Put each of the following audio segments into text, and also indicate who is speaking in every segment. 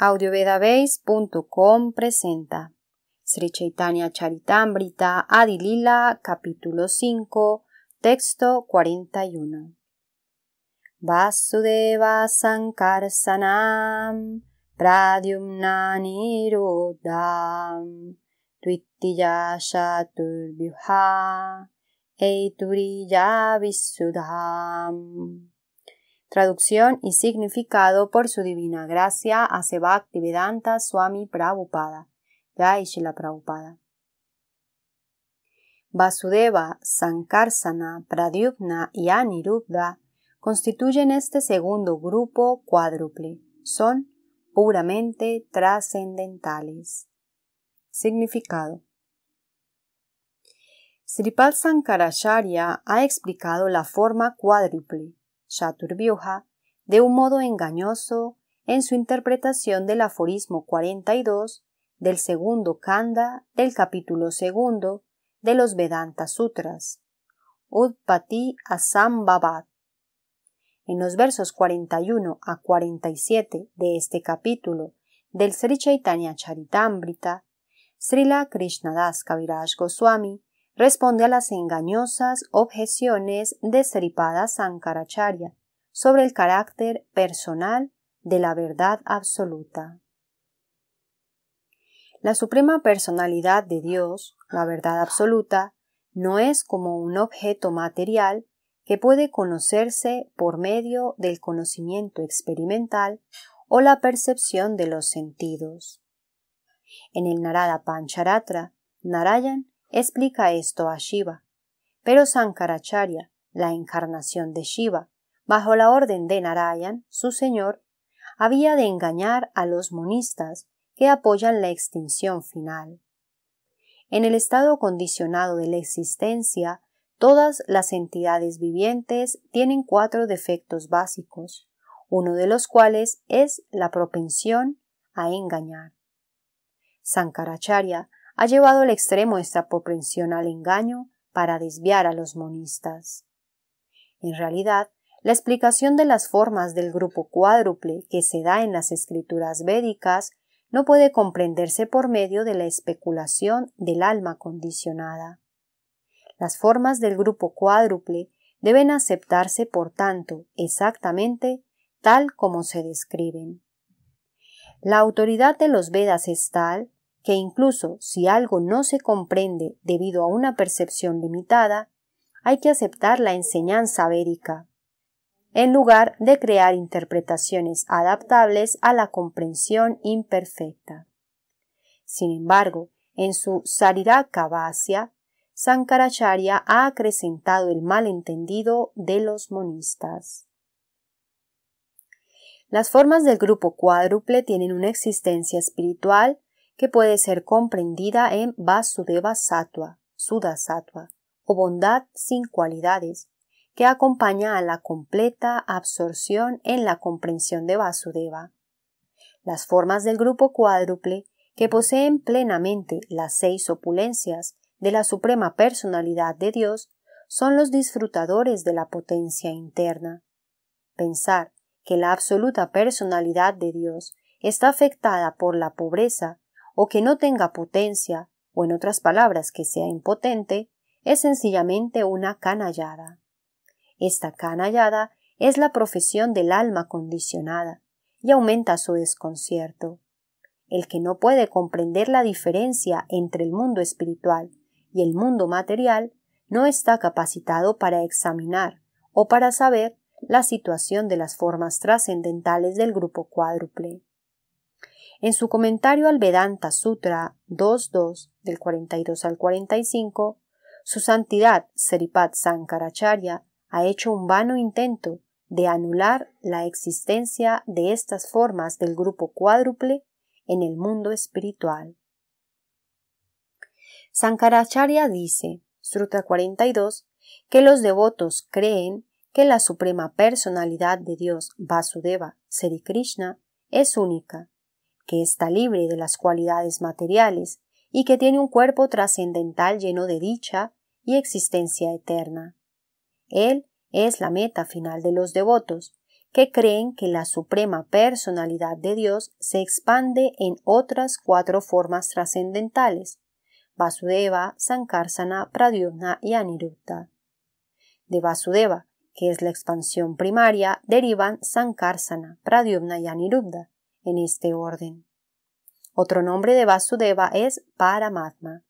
Speaker 1: audiovedabase.com presenta Sri Chaitanya Charitamrita Adilila capítulo 5 texto 41 Vasudeva Sankarsanam Pradyumna Nirodham Twittiya Shaturbhyuha Eituriya Visudham traducción y significado por su divina gracia hace Vedanta Swami Prabhupada, la Prabhupada. Vasudeva, Sankarsana, Pradyumna y Aniruddha constituyen este segundo grupo cuádruple. Son puramente trascendentales. Significado. Sripal Sankaracharya ha explicado la forma cuádruple de un modo engañoso en su interpretación del aforismo 42 del segundo kanda del capítulo segundo de los Vedanta Sutras, Udpati Asambhavat. En los versos 41 a 47 de este capítulo del Sri Chaitanya Charitamrita, Srila Krishnadas Kaviraj Goswami responde a las engañosas objeciones de Sripada Sankaracharya sobre el carácter personal de la verdad absoluta. La suprema personalidad de Dios, la verdad absoluta, no es como un objeto material que puede conocerse por medio del conocimiento experimental o la percepción de los sentidos. En el Narada Pancharatra, Narayan explica esto a Shiva. Pero Sankaracharya, la encarnación de Shiva, bajo la orden de Narayan, su señor, había de engañar a los monistas que apoyan la extinción final. En el estado condicionado de la existencia, todas las entidades vivientes tienen cuatro defectos básicos, uno de los cuales es la propensión a engañar. Sankaracharya ha llevado al extremo esta propensión al engaño para desviar a los monistas. En realidad, la explicación de las formas del grupo cuádruple que se da en las escrituras védicas no puede comprenderse por medio de la especulación del alma condicionada. Las formas del grupo cuádruple deben aceptarse, por tanto, exactamente tal como se describen. La autoridad de los Vedas es tal que incluso si algo no se comprende debido a una percepción limitada, hay que aceptar la enseñanza védica, en lugar de crear interpretaciones adaptables a la comprensión imperfecta. Sin embargo, en su Sariraka Vasya, Sankaracharya ha acrecentado el malentendido de los monistas. Las formas del grupo cuádruple tienen una existencia espiritual que puede ser comprendida en Vasudeva satwa, Sudha o bondad sin cualidades, que acompaña a la completa absorción en la comprensión de Vasudeva. Las formas del grupo cuádruple, que poseen plenamente las seis opulencias de la Suprema Personalidad de Dios, son los disfrutadores de la potencia interna. Pensar que la absoluta personalidad de Dios está afectada por la pobreza o que no tenga potencia, o en otras palabras que sea impotente, es sencillamente una canallada. Esta canallada es la profesión del alma condicionada, y aumenta su desconcierto. El que no puede comprender la diferencia entre el mundo espiritual y el mundo material no está capacitado para examinar o para saber la situación de las formas trascendentales del grupo cuádruple. En su comentario al Vedanta Sutra 2.2 del 42 al 45, su santidad Seripat Sankaracharya ha hecho un vano intento de anular la existencia de estas formas del grupo cuádruple en el mundo espiritual. Sankaracharya dice, Sutra 42, que los devotos creen que la suprema personalidad de Dios Vasudeva Seri Krishna es única que está libre de las cualidades materiales y que tiene un cuerpo trascendental lleno de dicha y existencia eterna. Él es la meta final de los devotos, que creen que la suprema personalidad de Dios se expande en otras cuatro formas trascendentales Vasudeva, Sankarsana, Pradyumna y Aniruddha. De Vasudeva, que es la expansión primaria, derivan Sankarsana, Pradyumna y Aniruddha, en este orden. Otro nombre de Vasudeva es Paramatma.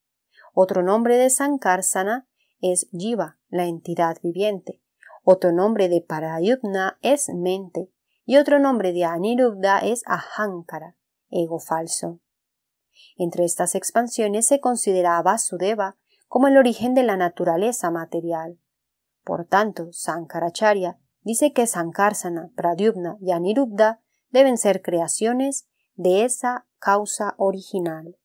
Speaker 1: Otro nombre de Sankarsana es Jiva, la entidad viviente. Otro nombre de Parayubna es mente. Y otro nombre de Aniruddha es Ahankara, ego falso. Entre estas expansiones se considera a Vasudeva como el origen de la naturaleza material. Por tanto, Sankaracharya dice que Sankarsana, Pradyubna y Aniruddha deben ser creaciones de esa causa original.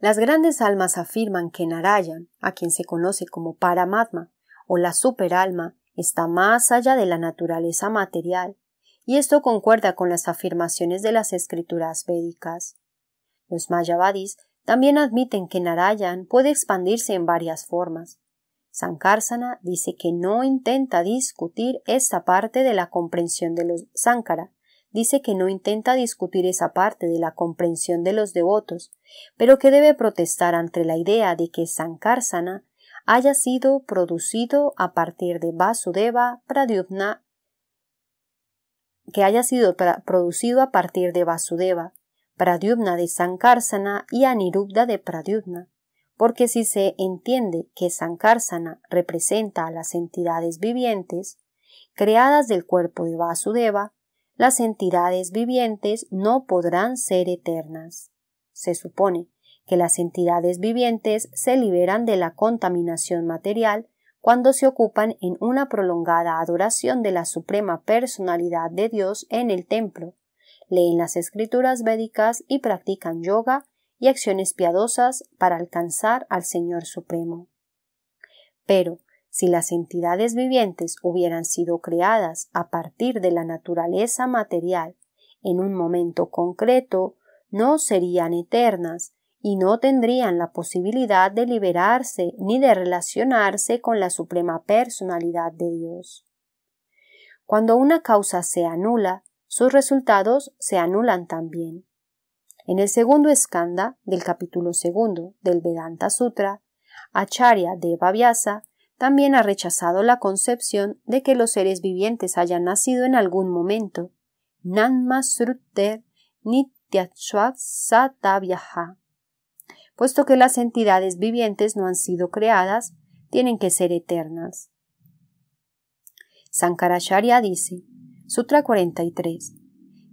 Speaker 1: Las grandes almas afirman que Narayan, a quien se conoce como Paramatma o la superalma, está más allá de la naturaleza material, y esto concuerda con las afirmaciones de las escrituras védicas. Los mayavadis también admiten que Narayan puede expandirse en varias formas, Sankarsana dice que no intenta discutir esa parte de la comprensión de los sánkara. dice que no intenta discutir esa parte de la comprensión de los devotos, pero que debe protestar ante la idea de que Sankarsana haya sido producido a partir de Vasudeva Pradyumna que haya sido producido a partir de Vasudeva, Pradyumna de Sankarsana y Aniruddha de Pradyumna porque si se entiende que Sankarsana representa a las entidades vivientes, creadas del cuerpo de Vasudeva, las entidades vivientes no podrán ser eternas. Se supone que las entidades vivientes se liberan de la contaminación material cuando se ocupan en una prolongada adoración de la Suprema Personalidad de Dios en el templo, leen las escrituras védicas y practican yoga y acciones piadosas para alcanzar al Señor Supremo. Pero, si las entidades vivientes hubieran sido creadas a partir de la naturaleza material en un momento concreto, no serían eternas y no tendrían la posibilidad de liberarse ni de relacionarse con la Suprema Personalidad de Dios. Cuando una causa se anula, sus resultados se anulan también. En el segundo escanda del capítulo segundo del Vedanta Sutra, Acharya de también ha rechazado la concepción de que los seres vivientes hayan nacido en algún momento. Nanma Puesto que las entidades vivientes no han sido creadas, tienen que ser eternas. Sankaracharya dice, Sutra 43,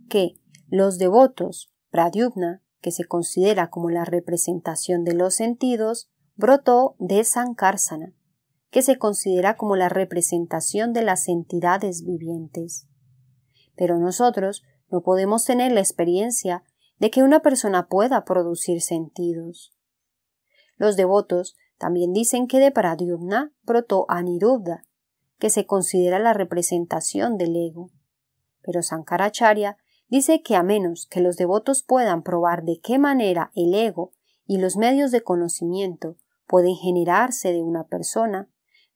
Speaker 1: que los devotos Pradyumna, que se considera como la representación de los sentidos, brotó de Sankarsana, que se considera como la representación de las entidades vivientes. Pero nosotros no podemos tener la experiencia de que una persona pueda producir sentidos. Los devotos también dicen que de Pradyumna brotó Aniruddha, que se considera la representación del ego. Pero Sankaracharya Dice que a menos que los devotos puedan probar de qué manera el ego y los medios de conocimiento pueden generarse de una persona,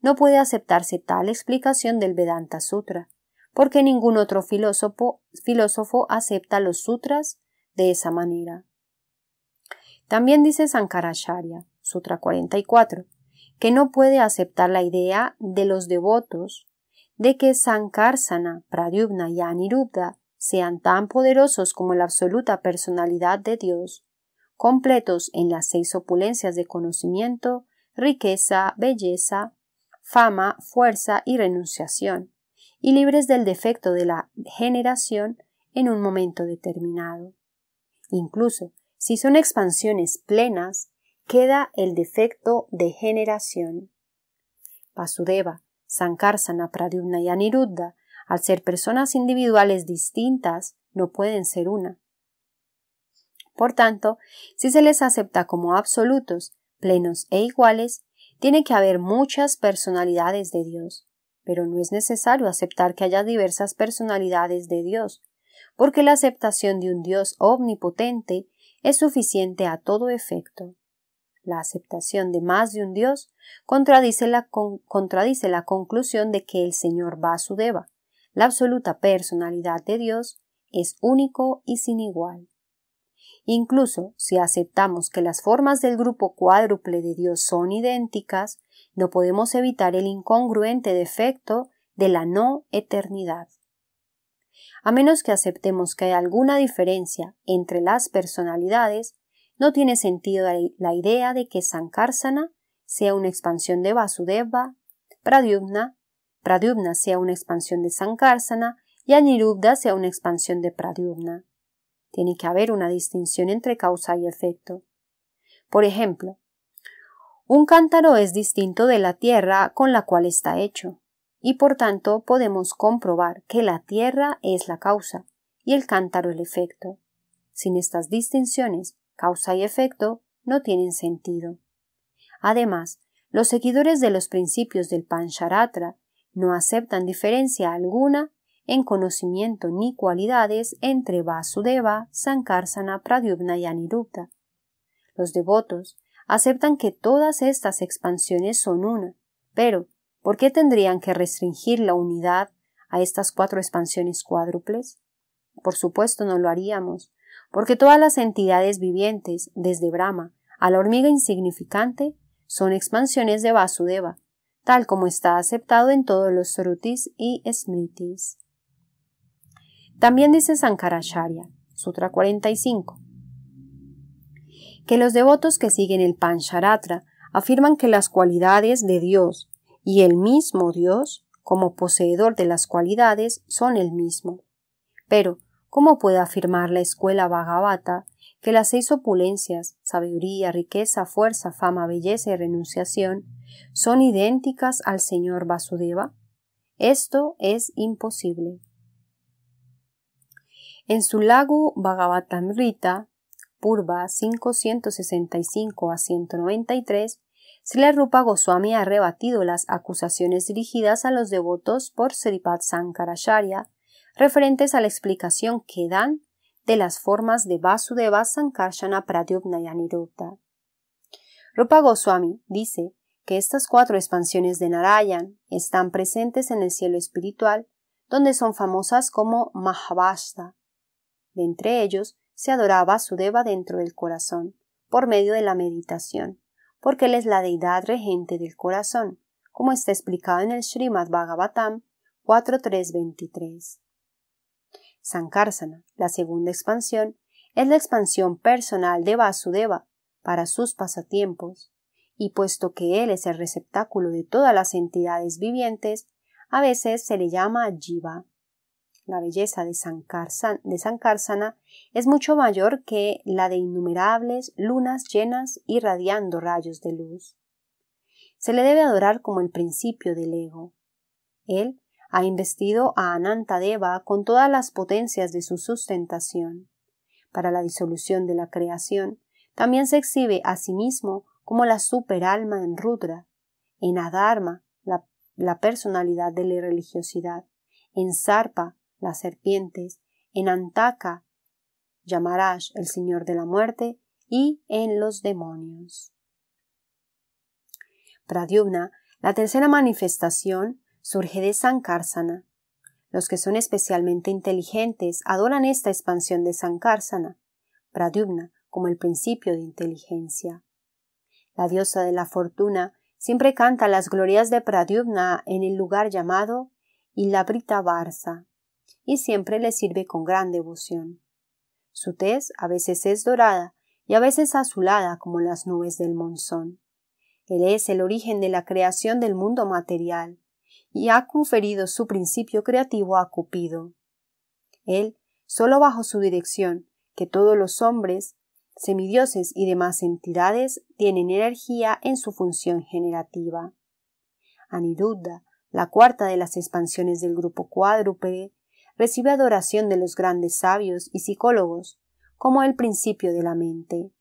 Speaker 1: no puede aceptarse tal explicación del Vedanta Sutra, porque ningún otro filósofo, filósofo acepta los sutras de esa manera. También dice Sankaracharya, Sutra 44, que no puede aceptar la idea de los devotos de que Sankarsana, Pradyubna y anirubda sean tan poderosos como la absoluta personalidad de Dios, completos en las seis opulencias de conocimiento, riqueza, belleza, fama, fuerza y renunciación, y libres del defecto de la generación en un momento determinado. Incluso si son expansiones plenas, queda el defecto de generación. Pasudeva, Sankarsana, Pradyumna y Aniruddha al ser personas individuales distintas, no pueden ser una. Por tanto, si se les acepta como absolutos, plenos e iguales, tiene que haber muchas personalidades de Dios. Pero no es necesario aceptar que haya diversas personalidades de Dios, porque la aceptación de un Dios omnipotente es suficiente a todo efecto. La aceptación de más de un Dios contradice la, contradice la conclusión de que el Señor va a su deba. La absoluta personalidad de Dios es único y sin igual. Incluso si aceptamos que las formas del grupo cuádruple de Dios son idénticas, no podemos evitar el incongruente defecto de la no eternidad. A menos que aceptemos que hay alguna diferencia entre las personalidades, no tiene sentido la idea de que Sankarsana sea una expansión de Vasudeva, Pradyumna Pradyumna sea una expansión de Sankarsana y Aniruddha sea una expansión de Pradyumna. Tiene que haber una distinción entre causa y efecto. Por ejemplo, un cántaro es distinto de la tierra con la cual está hecho, y por tanto podemos comprobar que la tierra es la causa y el cántaro el efecto. Sin estas distinciones, causa y efecto no tienen sentido. Además, los seguidores de los principios del Pancharatra no aceptan diferencia alguna en conocimiento ni cualidades entre Vasudeva, Sankarsana, Pradyumna y Aniruddha. Los devotos aceptan que todas estas expansiones son una, pero ¿por qué tendrían que restringir la unidad a estas cuatro expansiones cuádruples? Por supuesto no lo haríamos, porque todas las entidades vivientes, desde Brahma a la hormiga insignificante, son expansiones de Vasudeva, tal como está aceptado en todos los srutis y smritis. También dice Sankaracharya, Sutra 45, que los devotos que siguen el Pancharatra afirman que las cualidades de Dios y el mismo Dios, como poseedor de las cualidades, son el mismo. Pero, ¿cómo puede afirmar la escuela Bhagavata que las seis opulencias, sabiduría, riqueza, fuerza, fama, belleza y renunciación, son idénticas al señor Vasudeva? Esto es imposible. En su lago Bhagavatamrita, Purva 565 a 193, Sri Rupa Goswami ha rebatido las acusaciones dirigidas a los devotos por Sripad Sankaracharya referentes a la explicación que dan de las formas de Vasudeva Sankarsana Pradyumna Rupa Goswami dice estas cuatro expansiones de Narayan están presentes en el cielo espiritual, donde son famosas como Mahavasta De entre ellos se adoraba a Sudeva dentro del corazón, por medio de la meditación, porque él es la deidad regente del corazón, como está explicado en el Srimad Bhagavatam 4.3.23. Sankarsana, la segunda expansión, es la expansión personal de Vasudeva para sus pasatiempos, y puesto que él es el receptáculo de todas las entidades vivientes, a veces se le llama Jiva. La belleza de Sankarsana, de es mucho mayor que la de innumerables lunas llenas irradiando rayos de luz. Se le debe adorar como el principio del ego. Él ha investido a Anantadeva con todas las potencias de su sustentación. Para la disolución de la creación, también se exhibe a sí mismo como la superalma en Rudra, en Adharma, la, personalidad de la religiosidad, en Sarpa, las serpientes, en Antaka, llamarás el señor de la muerte, y en los demonios. Pradyumna, la tercera manifestación, surge de Sankarsana. Los que son especialmente inteligentes adoran esta expansión de Sankarsana, Pradyumna, como el principio de inteligencia la diosa de la fortuna, siempre canta las glorias de Pradyumna en el lugar llamado brita Barza, y siempre le sirve con gran devoción. Su tez a veces es dorada y a veces azulada como las nubes del monzón. Él es el origen de la creación del mundo material, y ha conferido su principio creativo a Cupido. Él, solo bajo su dirección, que todos los hombres, semidioses y demás entidades tienen energía en su función generativa. Aniruddha, la cuarta de las expansiones del grupo cuádruple, recibe adoración de los grandes sabios y psicólogos, como el principio de la mente.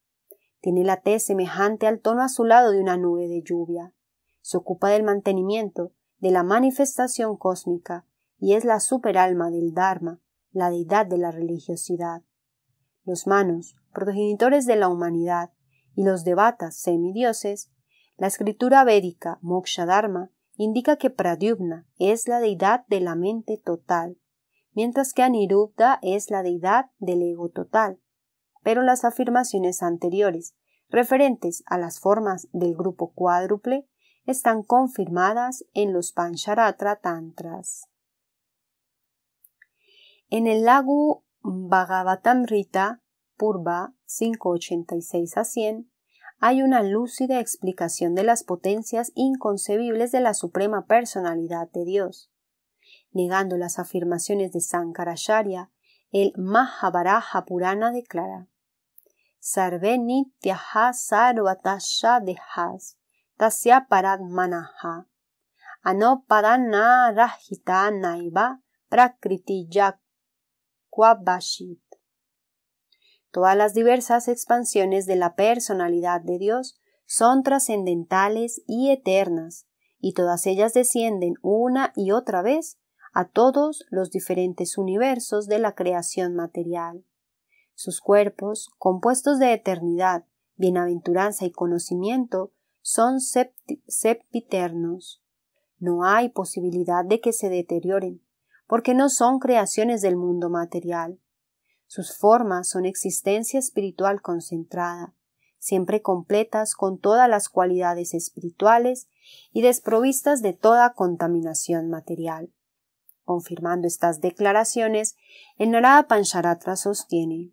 Speaker 1: Tiene la tez semejante al tono azulado de una nube de lluvia. Se ocupa del mantenimiento de la manifestación cósmica y es la superalma del Dharma, la deidad de la religiosidad los manos, progenitores de la humanidad, y los devatas semidioses, la escritura védica Moksha Dharma indica que Pradyumna es la deidad de la mente total, mientras que Aniruddha es la deidad del ego total. Pero las afirmaciones anteriores, referentes a las formas del grupo cuádruple, están confirmadas en los Pancharatra Tantras. En el lago Bhagavatamrita, Purva 586 a 100, hay una lúcida explicación de las potencias inconcebibles de la Suprema Personalidad de Dios. Negando las afirmaciones de Sankaracharya, el Mahabharaja Purana declara Sarve Nityaha Sarvatasha Dehas Tasya Paradmanaha Anopadana Rajita Naiva Prakriti Todas las diversas expansiones de la personalidad de Dios son trascendentales y eternas, y todas ellas descienden una y otra vez a todos los diferentes universos de la creación material. Sus cuerpos, compuestos de eternidad, bienaventuranza y conocimiento, son sepiternos. No hay posibilidad de que se deterioren, porque no son creaciones del mundo material. Sus formas son existencia espiritual concentrada, siempre completas con todas las cualidades espirituales y desprovistas de toda contaminación material. Confirmando estas declaraciones, el Narada Pancharatra sostiene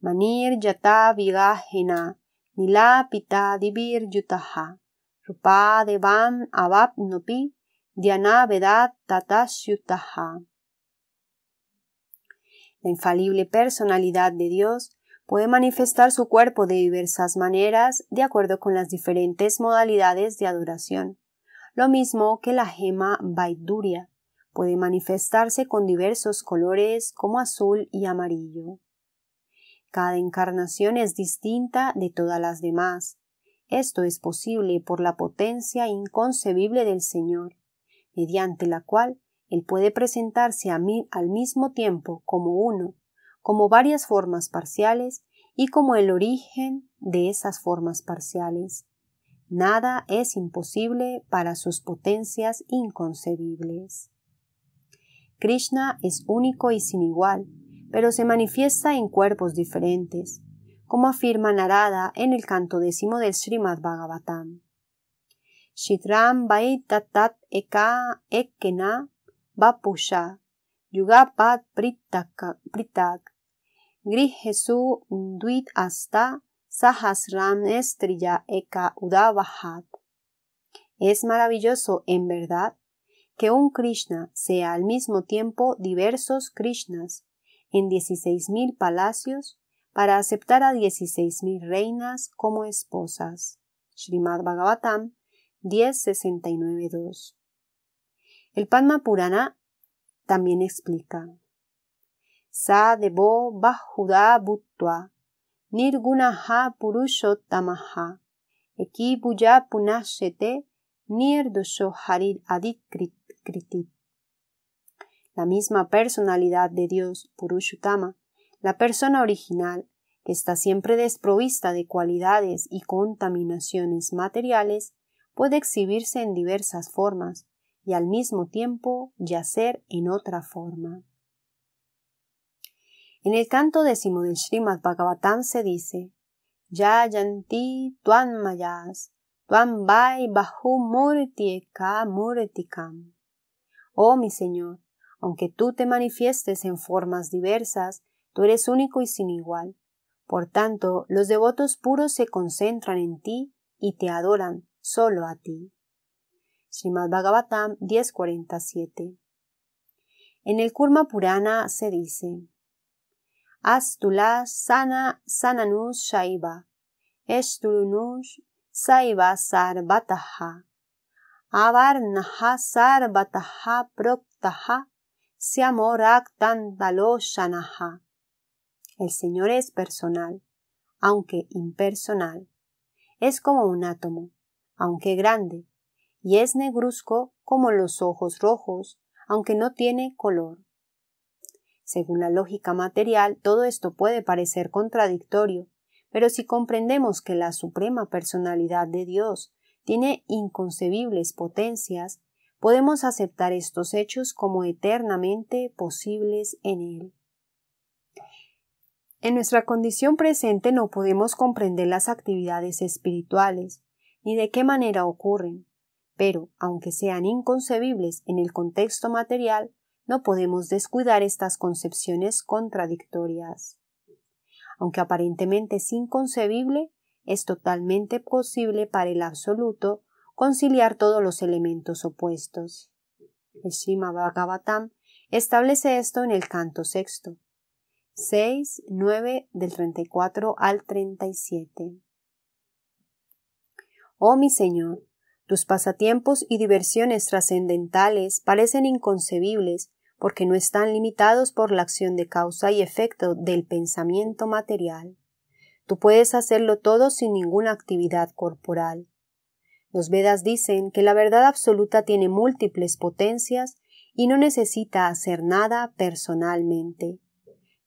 Speaker 1: Manir yata vigajena nila pita divir yutaha rupa devam avap nopi Diana Vedat Tatashutaha. La infalible personalidad de Dios puede manifestar su cuerpo de diversas maneras de acuerdo con las diferentes modalidades de adoración, lo mismo que la gema Vaiduria puede manifestarse con diversos colores como azul y amarillo. Cada encarnación es distinta de todas las demás. Esto es posible por la potencia inconcebible del Señor, mediante la cual él puede presentarse a mí al mismo tiempo como uno, como varias formas parciales y como el origen de esas formas parciales. Nada es imposible para sus potencias inconcebibles. Krishna es único y sin igual, pero se manifiesta en cuerpos diferentes, como afirma Narada en el canto décimo del Srimad Bhagavatam. Shitram Tat Tatat Eka Ekena bapusha Yugapat Pritak gri Jesu Duit Asta Sahasram Estrella Eka Udavahat Es maravilloso, en verdad, que un Krishna sea al mismo tiempo diversos Krishnas en dieciséis mil palacios para aceptar a dieciséis mil reinas como esposas. Srimad Bhagavatam 10.69.2. El Padma Purana también explica. Sa devo bahuda nirgunaha punashete harid La misma personalidad de Dios, Purushottama, la persona original, que está siempre desprovista de cualidades y contaminaciones materiales, puede exhibirse en diversas formas y al mismo tiempo yacer en otra forma. En el canto décimo del Srimad Bhagavatam se dice Yayanti Tuan Mayas Tuan Bahu ka Murtikam. Oh mi Señor, aunque tú te manifiestes en formas diversas, tú eres único y sin igual. Por tanto, los devotos puros se concentran en ti y te adoran, solo a ti. Srimad Bhagavatam 10:47. En el Kurma Purana se dice: Astula sana sananus shaiva, estulunus saiva sarvataha, avarnaha sarvataha proptaha, shanaha. El Señor es personal, aunque impersonal. Es como un átomo, aunque grande, y es negruzco como los ojos rojos, aunque no tiene color. Según la lógica material, todo esto puede parecer contradictorio, pero si comprendemos que la Suprema Personalidad de Dios tiene inconcebibles potencias, podemos aceptar estos hechos como eternamente posibles en Él. En nuestra condición presente no podemos comprender las actividades espirituales, ni de qué manera ocurren, pero aunque sean inconcebibles en el contexto material, no podemos descuidar estas concepciones contradictorias. Aunque aparentemente es inconcebible, es totalmente posible para el absoluto conciliar todos los elementos opuestos. El Srimad Bhagavatam establece esto en el canto sexto, 6, 9 del 34 al 37. Oh mi Señor, tus pasatiempos y diversiones trascendentales parecen inconcebibles porque no están limitados por la acción de causa y efecto del pensamiento material. Tú puedes hacerlo todo sin ninguna actividad corporal. Los Vedas dicen que la verdad absoluta tiene múltiples potencias y no necesita hacer nada personalmente.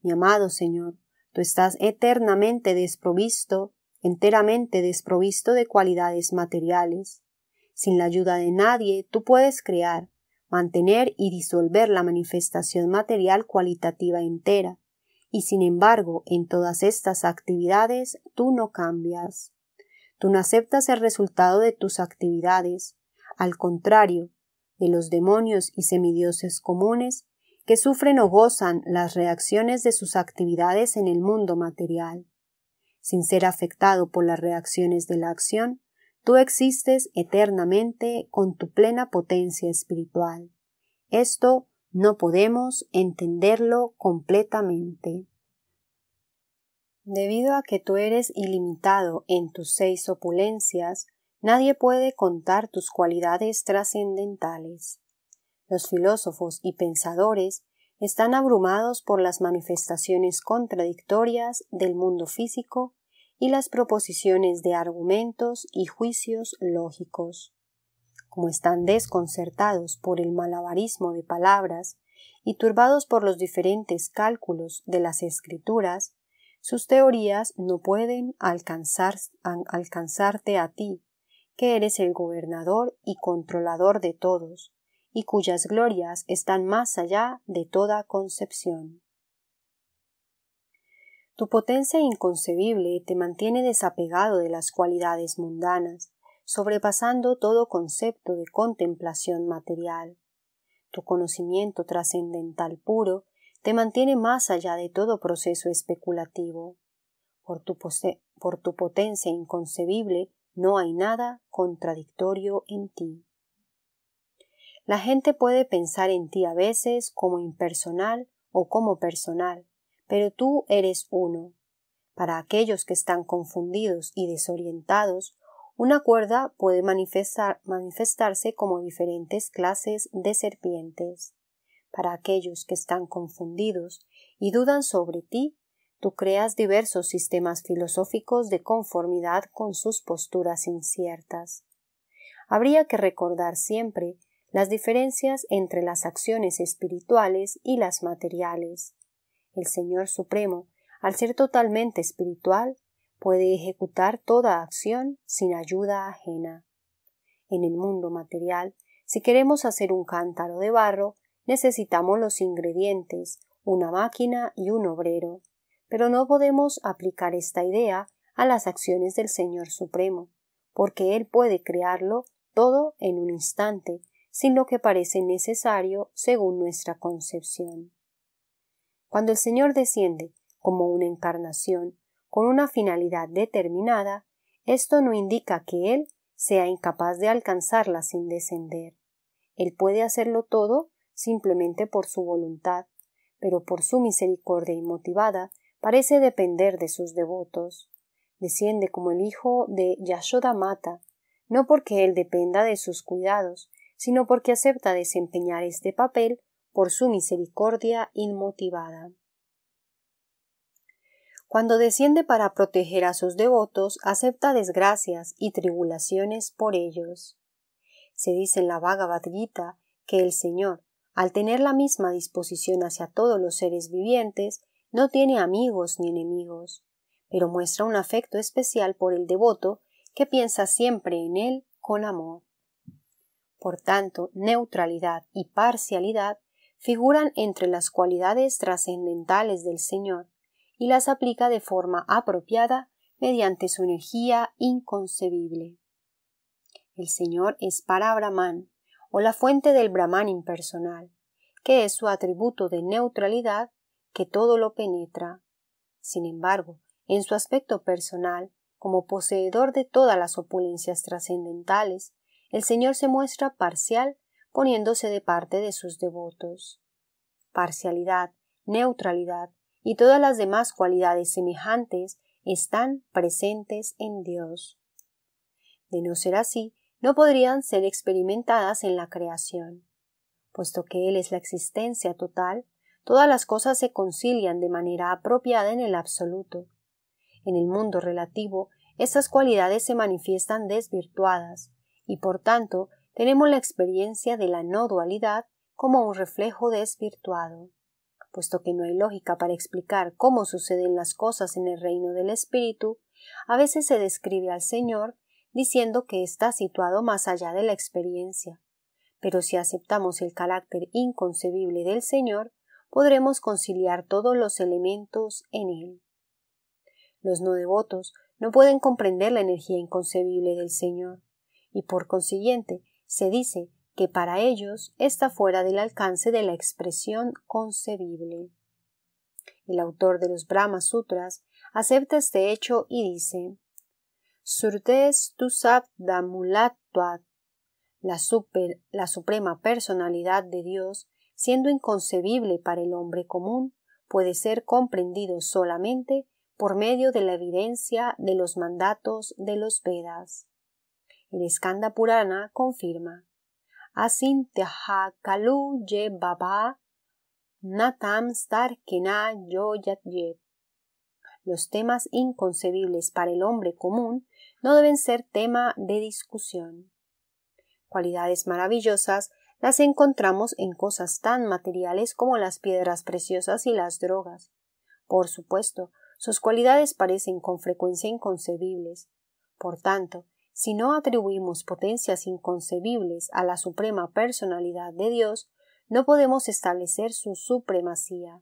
Speaker 1: Mi amado Señor, tú estás eternamente desprovisto enteramente desprovisto de cualidades materiales. Sin la ayuda de nadie, tú puedes crear, mantener y disolver la manifestación material cualitativa entera, y sin embargo, en todas estas actividades tú no cambias. Tú no aceptas el resultado de tus actividades, al contrario, de los demonios y semidioses comunes que sufren o gozan las reacciones de sus actividades en el mundo material sin ser afectado por las reacciones de la acción, tú existes eternamente con tu plena potencia espiritual. Esto no podemos entenderlo completamente. Debido a que tú eres ilimitado en tus seis opulencias, nadie puede contar tus cualidades trascendentales. Los filósofos y pensadores están abrumados por las manifestaciones contradictorias del mundo físico y las proposiciones de argumentos y juicios lógicos. Como están desconcertados por el malabarismo de palabras y turbados por los diferentes cálculos de las escrituras, sus teorías no pueden alcanzarte a ti, que eres el gobernador y controlador de todos, y cuyas glorias están más allá de toda concepción. Tu potencia inconcebible te mantiene desapegado de las cualidades mundanas, sobrepasando todo concepto de contemplación material. Tu conocimiento trascendental puro te mantiene más allá de todo proceso especulativo. Por tu, por tu potencia inconcebible no hay nada contradictorio en ti. La gente puede pensar en ti a veces como impersonal o como personal, pero tú eres uno. Para aquellos que están confundidos y desorientados, una cuerda puede manifestarse como diferentes clases de serpientes. Para aquellos que están confundidos y dudan sobre ti, tú creas diversos sistemas filosóficos de conformidad con sus posturas inciertas. Habría que recordar siempre las diferencias entre las acciones espirituales y las materiales. El Señor Supremo, al ser totalmente espiritual, puede ejecutar toda acción sin ayuda ajena. En el mundo material, si queremos hacer un cántaro de barro, necesitamos los ingredientes, una máquina y un obrero. Pero no podemos aplicar esta idea a las acciones del Señor Supremo, porque Él puede crearlo todo en un instante, sino que parece necesario según nuestra concepción. Cuando el Señor desciende como una encarnación con una finalidad determinada, esto no indica que Él sea incapaz de alcanzarla sin descender. Él puede hacerlo todo simplemente por su voluntad, pero por su misericordia inmotivada parece depender de sus devotos. Desciende como el hijo de Yashodamata, Mata, no porque él dependa de sus cuidados, sino porque acepta desempeñar este papel por su misericordia inmotivada. Cuando desciende para proteger a sus devotos, acepta desgracias y tribulaciones por ellos. Se dice en la vaga que el Señor, al tener la misma disposición hacia todos los seres vivientes, no tiene amigos ni enemigos, pero muestra un afecto especial por el devoto que piensa siempre en él con amor. Por tanto, neutralidad y parcialidad figuran entre las cualidades trascendentales del Señor y las aplica de forma apropiada mediante su energía inconcebible. El Señor es para Brahman, o la fuente del Brahman impersonal, que es su atributo de neutralidad que todo lo penetra. Sin embargo, en su aspecto personal, como poseedor de todas las opulencias trascendentales, el Señor se muestra parcial poniéndose de parte de sus devotos. Parcialidad, neutralidad y todas las demás cualidades semejantes están presentes en Dios. De no ser así, no podrían ser experimentadas en la creación. Puesto que Él es la existencia total, todas las cosas se concilian de manera apropiada en el absoluto. En el mundo relativo, estas cualidades se manifiestan desvirtuadas, y por tanto tenemos la experiencia de la no dualidad como un reflejo desvirtuado. Puesto que no hay lógica para explicar cómo suceden las cosas en el reino del espíritu, a veces se describe al Señor diciendo que está situado más allá de la experiencia. Pero si aceptamos el carácter inconcebible del Señor, podremos conciliar todos los elementos en Él. Los no devotos no pueden comprender la energía inconcebible del Señor y por consiguiente se dice que para ellos está fuera del alcance de la expresión concebible. El autor de los Brahma Sutras acepta este hecho y dice Surtes tu mulatvat, la, la suprema personalidad de Dios, siendo inconcebible para el hombre común, puede ser comprendido solamente por medio de la evidencia de los mandatos de los Vedas. El Skanda Purana confirma kalu ye baba natam kena Los temas inconcebibles para el hombre común no deben ser tema de discusión. Cualidades maravillosas las encontramos en cosas tan materiales como las piedras preciosas y las drogas. Por supuesto, sus cualidades parecen con frecuencia inconcebibles. Por tanto, si no atribuimos potencias inconcebibles a la suprema personalidad de Dios, no podemos establecer su supremacía.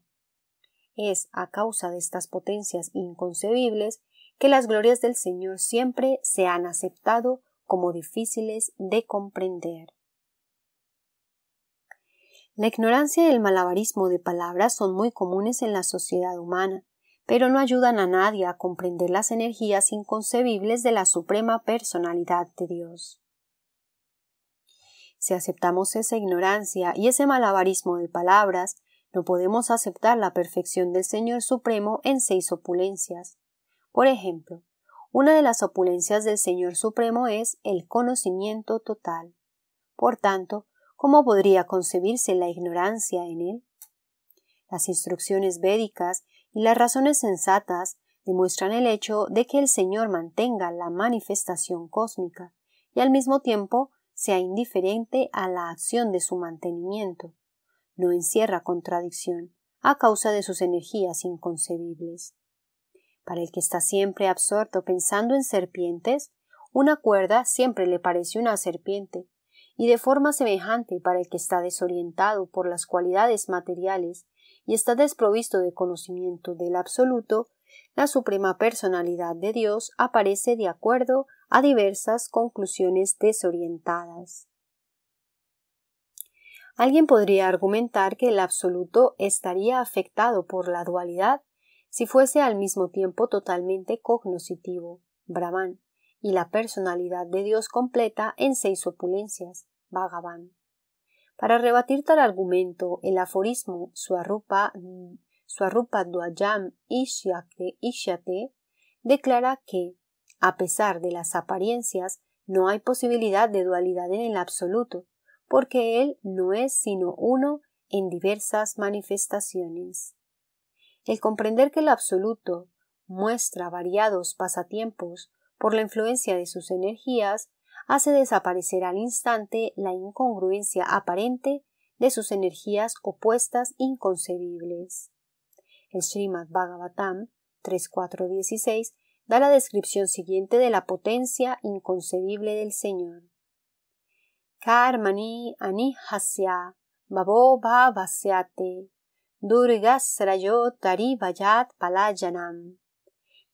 Speaker 1: Es a causa de estas potencias inconcebibles que las glorias del Señor siempre se han aceptado como difíciles de comprender. La ignorancia y el malabarismo de palabras son muy comunes en la sociedad humana, pero no ayudan a nadie a comprender las energías inconcebibles de la Suprema Personalidad de Dios. Si aceptamos esa ignorancia y ese malabarismo de palabras, no podemos aceptar la perfección del Señor Supremo en seis opulencias. Por ejemplo, una de las opulencias del Señor Supremo es el conocimiento total. Por tanto, ¿cómo podría concebirse la ignorancia en él? Las instrucciones védicas y las razones sensatas demuestran el hecho de que el Señor mantenga la manifestación cósmica y al mismo tiempo sea indiferente a la acción de su mantenimiento. No encierra contradicción a causa de sus energías inconcebibles. Para el que está siempre absorto pensando en serpientes, una cuerda siempre le parece una serpiente, y de forma semejante para el que está desorientado por las cualidades materiales y está desprovisto de conocimiento del absoluto, la suprema personalidad de Dios aparece de acuerdo a diversas conclusiones desorientadas. Alguien podría argumentar que el absoluto estaría afectado por la dualidad si fuese al mismo tiempo totalmente cognoscitivo, Brahman, y la personalidad de Dios completa en seis opulencias, Bhagavan. Para rebatir tal argumento, el aforismo Suarupa, Suarupa Duayam Ishyate, declara que, a pesar de las apariencias, no hay posibilidad de dualidad en el absoluto, porque Él no es sino uno en diversas manifestaciones. El comprender que el absoluto muestra variados pasatiempos por la influencia de sus energías hace desaparecer al instante la incongruencia aparente de sus energías opuestas inconcebibles. El Srimad Bhagavatam 3.4.16 da la descripción siguiente de la potencia inconcebible del Señor. Karmani anihasya babo bhavasyate durgasrayo palayanam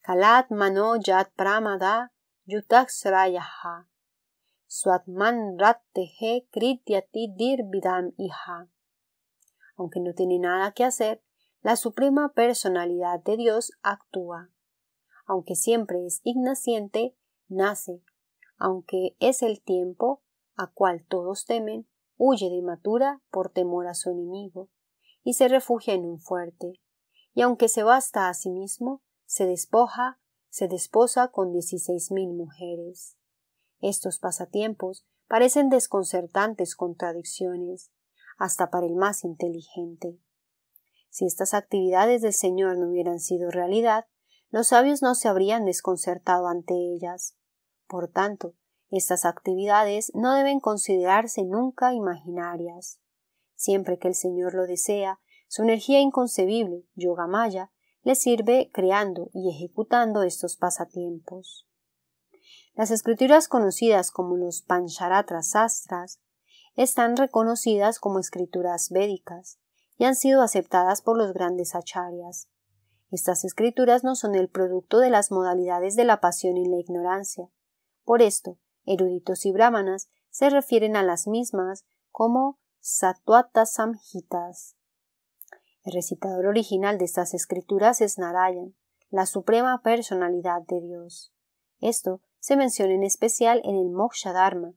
Speaker 1: kalat mano pramada yutaksrayaha Swatman Ratteje Krityati Dirvidam iha. Aunque no tiene nada que hacer, la Suprema Personalidad de Dios actúa. Aunque siempre es ignaciente, nace. Aunque es el tiempo, a cual todos temen, huye de Matura por temor a su enemigo, y se refugia en un fuerte. Y aunque se basta a sí mismo, se despoja, se desposa con dieciséis mil mujeres. Estos pasatiempos parecen desconcertantes contradicciones, hasta para el más inteligente. Si estas actividades del Señor no hubieran sido realidad, los sabios no se habrían desconcertado ante ellas. Por tanto, estas actividades no deben considerarse nunca imaginarias. Siempre que el Señor lo desea, su energía inconcebible, yoga maya, le sirve creando y ejecutando estos pasatiempos. Las escrituras conocidas como los Pancharatra Sastras están reconocidas como escrituras védicas y han sido aceptadas por los grandes acharyas. Estas escrituras no son el producto de las modalidades de la pasión y la ignorancia. Por esto, eruditos y brahmanas se refieren a las mismas como Satuatasamhitas. El recitador original de estas escrituras es Narayan, la suprema personalidad de Dios. Esto se menciona en especial en el Moksha Dharma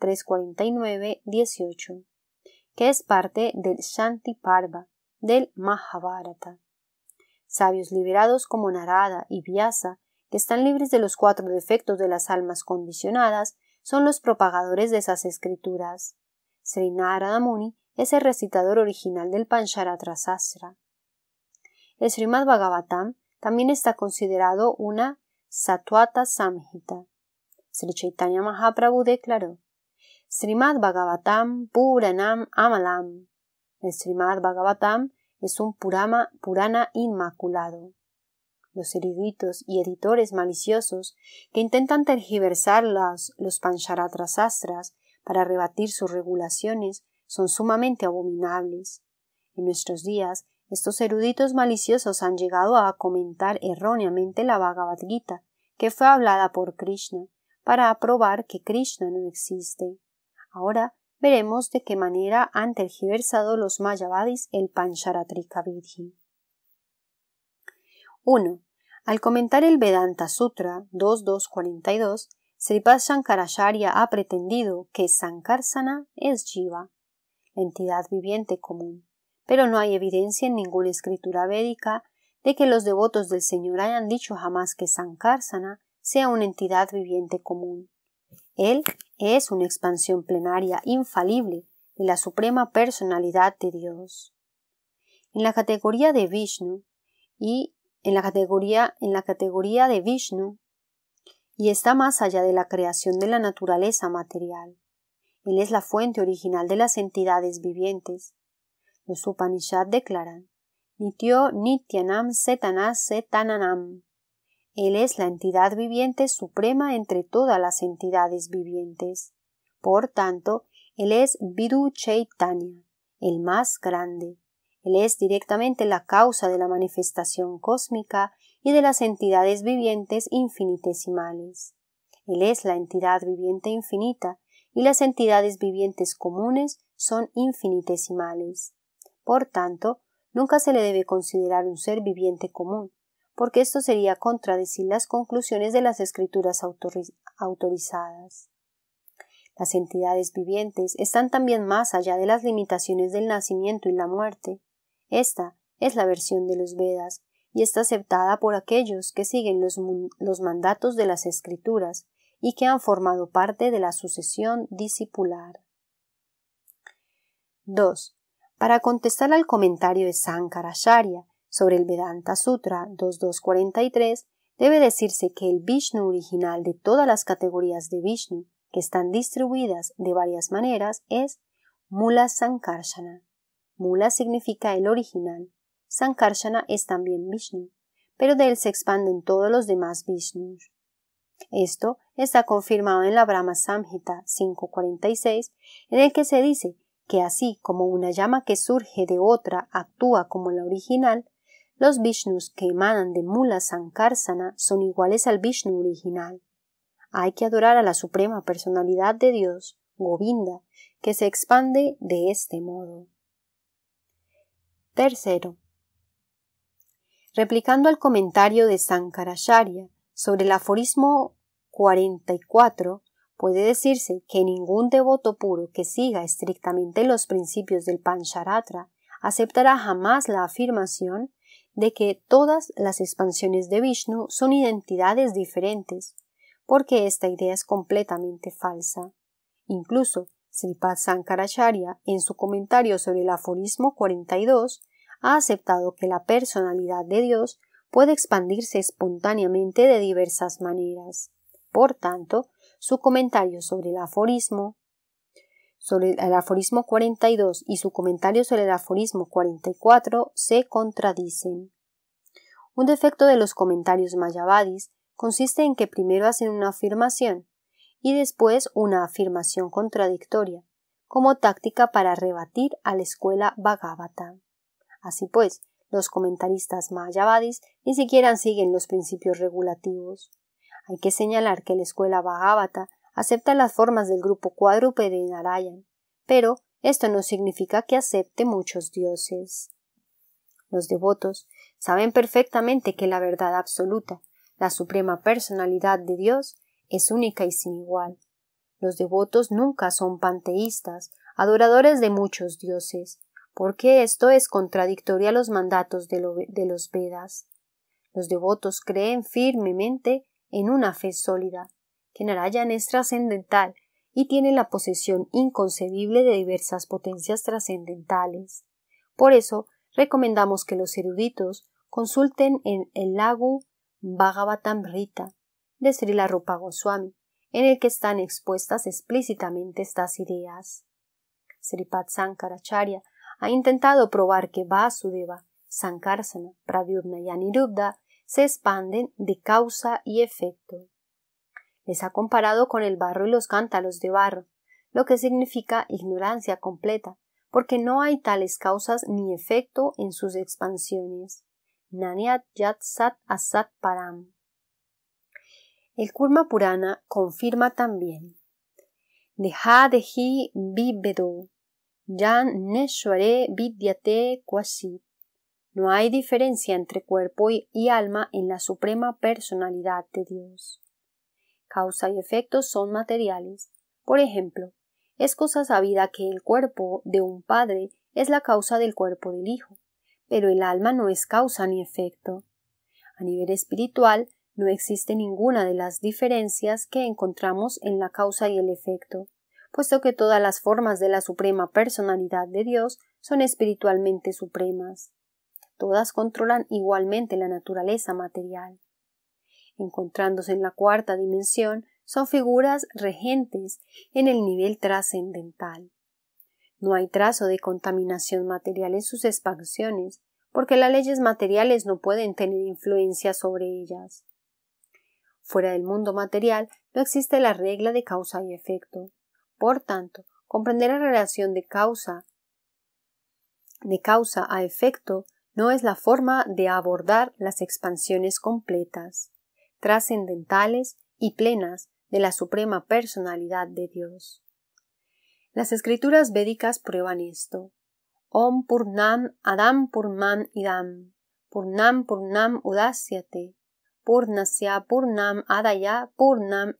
Speaker 1: 349-18, que es parte del Shanti Parva del Mahabharata. Sabios liberados como Narada y Vyasa, que están libres de los cuatro defectos de las almas condicionadas, son los propagadores de esas escrituras. Sri Narada es el recitador original del Pancharatra Sastra. El Srimad Bhagavatam también está considerado una Satuata Samhita. Sri Chaitanya Mahaprabhu declaró Srimad Bhagavatam Puranam Amalam. El Srimad Bhagavatam es un Purama, Purana inmaculado. Los eruditos y editores maliciosos que intentan tergiversar las, los Pancharatra para rebatir sus regulaciones son sumamente abominables. En nuestros días estos eruditos maliciosos han llegado a comentar erróneamente la Bhagavad Gita, que fue hablada por Krishna, para probar que Krishna no existe. Ahora veremos de qué manera han tergiversado los mayavadis el Pancharatrika Vidhi. 1. Al comentar el Vedanta Sutra 2242, Sripad Shankaracharya ha pretendido que Sankarsana es Jiva, la entidad viviente común pero no hay evidencia en ninguna escritura védica de que los devotos del Señor hayan dicho jamás que Sankarsana sea una entidad viviente común. Él es una expansión plenaria infalible de la suprema personalidad de Dios. En la categoría de Vishnu y en la categoría en la categoría de Vishnu y está más allá de la creación de la naturaleza material. Él es la fuente original de las entidades vivientes, los Upanishad declaran Nityo Nityanam setana Setananam. Él es la entidad viviente suprema entre todas las entidades vivientes. Por tanto, Él es Vidu Chaitanya, el más grande. Él es directamente la causa de la manifestación cósmica y de las entidades vivientes infinitesimales. Él es la entidad viviente infinita y las entidades vivientes comunes son infinitesimales. Por tanto, nunca se le debe considerar un ser viviente común, porque esto sería contradecir las conclusiones de las escrituras autorizadas. Las entidades vivientes están también más allá de las limitaciones del nacimiento y la muerte. Esta es la versión de los Vedas y está aceptada por aquellos que siguen los, mandatos de las escrituras y que han formado parte de la sucesión discipular. 2 para contestar al comentario de Sankaracharya sobre el Vedanta Sutra 2243, debe decirse que el Vishnu original de todas las categorías de Vishnu, que están distribuidas de varias maneras, es Mula Sankarsana. Mula significa el original. Sankarsana es también Vishnu, pero de él se expanden todos los demás Vishnus. Esto está confirmado en la Brahma Samhita 546, en el que se dice que así como una llama que surge de otra actúa como la original, los Vishnus que emanan de Mula Sankarsana son iguales al Vishnu original. Hay que adorar a la suprema personalidad de Dios, Govinda, que se expande de este modo. Tercero. Replicando al comentario de Sankaracharya sobre el aforismo 44, Puede decirse que ningún devoto puro que siga estrictamente los principios del Pancharatra aceptará jamás la afirmación de que todas las expansiones de Vishnu son identidades diferentes, porque esta idea es completamente falsa. Incluso Sripad Sankaracharya, en su comentario sobre el aforismo 42, ha aceptado que la personalidad de Dios puede expandirse espontáneamente de diversas maneras. Por tanto, su comentario sobre el aforismo sobre el aforismo 42 y su comentario sobre el aforismo 44 se contradicen. Un defecto de los comentarios mayavadis consiste en que primero hacen una afirmación y después una afirmación contradictoria, como táctica para rebatir a la escuela Bhagavata. Así pues, los comentaristas mayavadis ni siquiera siguen los principios regulativos. Hay que señalar que la escuela Bhagavata acepta las formas del grupo cuádrupe de Narayan, pero esto no significa que acepte muchos dioses. Los devotos saben perfectamente que la verdad absoluta, la suprema personalidad de Dios, es única y sin igual. Los devotos nunca son panteístas, adoradores de muchos dioses, porque esto es contradictorio a los mandatos de los Vedas. Los devotos creen firmemente en una fe sólida, que Narayan es trascendental y tiene la posesión inconcebible de diversas potencias trascendentales. Por eso, recomendamos que los eruditos consulten en el lago Bhagavatamrita de Srila Rupa Goswami, en el que están expuestas explícitamente estas ideas. Sripad Sankaracharya ha intentado probar que Vasudeva, Sankarsana, Pradyumna y Aniruddha se expanden de causa y efecto. Les ha comparado con el barro y los cántalos de barro, lo que significa ignorancia completa, porque no hay tales causas ni efecto en sus expansiones. Naniat Yat Sat Asat Param. El Kurma Purana confirma también. Deha dehi jan jan neshware vidyate kwasit. No hay diferencia entre cuerpo y alma en la suprema personalidad de Dios. Causa y efecto son materiales. Por ejemplo, es cosa sabida que el cuerpo de un padre es la causa del cuerpo del hijo, pero el alma no es causa ni efecto. A nivel espiritual, no existe ninguna de las diferencias que encontramos en la causa y el efecto, puesto que todas las formas de la suprema personalidad de Dios son espiritualmente supremas todas controlan igualmente la naturaleza material. Encontrándose en la cuarta dimensión, son figuras regentes en el nivel trascendental. No hay trazo de contaminación material en sus expansiones, porque las leyes materiales no pueden tener influencia sobre ellas. Fuera del mundo material no existe la regla de causa y efecto. Por tanto, comprender la relación de causa de causa a efecto no es la forma de abordar las expansiones completas, trascendentales y plenas de la Suprema Personalidad de Dios. Las escrituras védicas prueban esto. Om Purnam Adam Purnam Idam Purnam Purnam Udasyate Purnasya Purnam Adaya Purnam